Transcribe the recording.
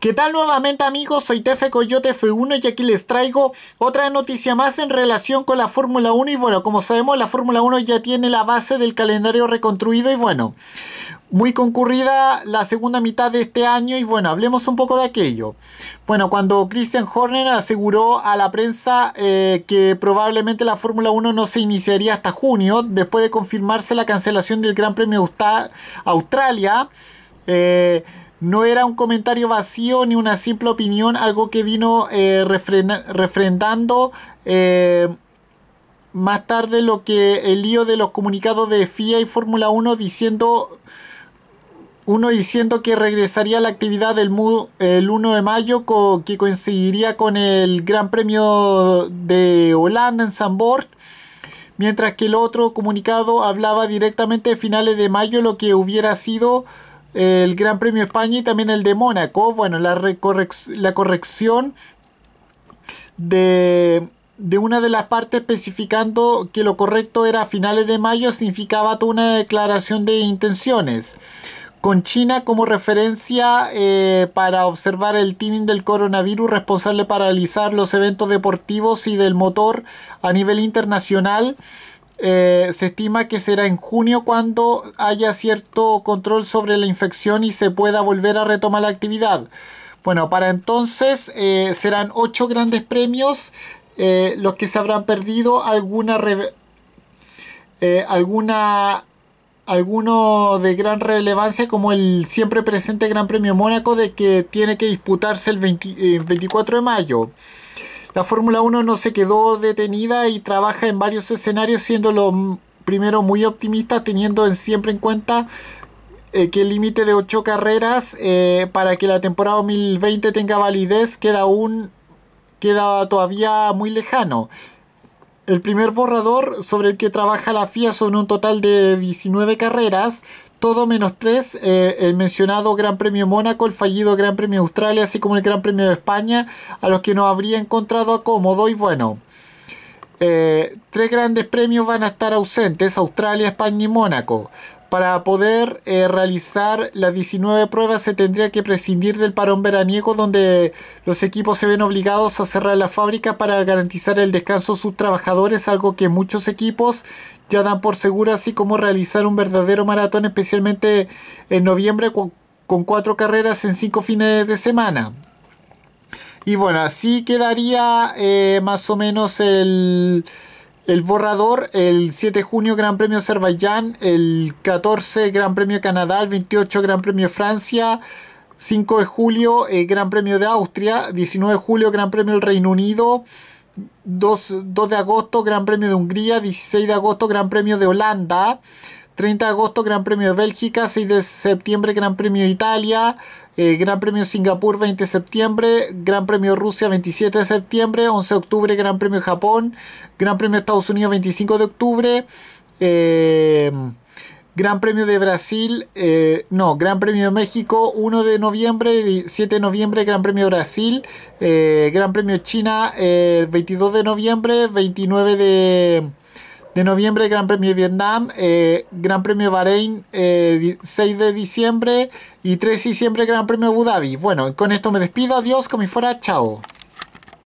¿Qué tal nuevamente amigos? Soy Tefe Coyote F1 y aquí les traigo otra noticia más en relación con la Fórmula 1 y bueno, como sabemos la Fórmula 1 ya tiene la base del calendario reconstruido y bueno, muy concurrida la segunda mitad de este año y bueno, hablemos un poco de aquello. Bueno, cuando Christian Horner aseguró a la prensa eh, que probablemente la Fórmula 1 no se iniciaría hasta junio, después de confirmarse la cancelación del Gran Premio Australia, eh, no era un comentario vacío ni una simple opinión, algo que vino eh, refrendando eh, más tarde lo que el lío de los comunicados de FIA y Fórmula 1 diciendo uno diciendo que regresaría a la actividad del el 1 de mayo que coincidiría con el Gran Premio de Holanda en Zandvoort mientras que el otro comunicado hablaba directamente de finales de mayo lo que hubiera sido el Gran Premio España y también el de Mónaco. Bueno, la, la corrección de, una de las partes especificando que lo correcto era a finales de mayo significaba toda una declaración de intenciones. Con China como referencia eh, para observar el timing del coronavirus responsable para paralizar los eventos deportivos y del motor a nivel internacional. Eh, se estima que será en junio cuando haya cierto control sobre la infección y se pueda volver a retomar la actividad. Bueno, para entonces eh, serán ocho grandes premios eh, los que se habrán perdido alguna, alguna alguno de gran relevancia como el siempre presente Gran Premio Mónaco de que tiene que disputarse el 24 de mayo. La Fórmula 1 no se quedó detenida y trabaja en varios escenarios, siendo lo primero muy optimista, teniendo siempre en cuenta eh, que el límite de 8 carreras eh, para que la temporada 2020 tenga validez queda aún queda todavía muy lejano. El primer borrador sobre el que trabaja la FIA son un total de 19 carreras todo menos tres, eh, el mencionado Gran Premio Mónaco, el fallido Gran Premio Australia, así como el Gran Premio de España, a los que no habría encontrado cómodo y bueno. Eh, tres grandes premios van a estar ausentes, Australia, España y Mónaco. Para poder eh, realizar las 19 pruebas se tendría que prescindir del parón veraniego donde los equipos se ven obligados a cerrar la fábrica para garantizar el descanso de sus trabajadores, algo que muchos equipos ya dan por seguro, así como realizar un verdadero maratón especialmente en noviembre con, cuatro carreras en cinco fines de semana. Y bueno, así quedaría eh, más o menos el... El borrador, el 7 de junio Gran Premio Azerbaiyán, el 14 Gran Premio Canadá, el 28 Gran Premio Francia, 5 de julio eh, Gran Premio de Austria, 19 de julio Gran Premio del Reino Unido, 2, 2 de agosto Gran Premio de Hungría, 16 de agosto Gran Premio de Holanda, 30 de agosto Gran Premio de Bélgica, 6 de septiembre Gran Premio Italia, Gran Premio Singapur 20 de septiembre, Gran Premio Rusia 27 de septiembre, 11 de octubre Gran Premio Japón, Gran Premio Estados Unidos 25 de octubre, Gran Premio de Brasil, no, Gran Premio México 1 de noviembre, 7 de noviembre Gran Premio Brasil, Gran Premio China 22 de noviembre, 29 de de noviembre, Gran Premio de Vietnam, eh, Gran Premio Bahrein, 6 eh, de diciembre y 3 de diciembre, Gran Premio Abu Dhabi. Bueno, con esto me despido, adiós, como fuera, chao.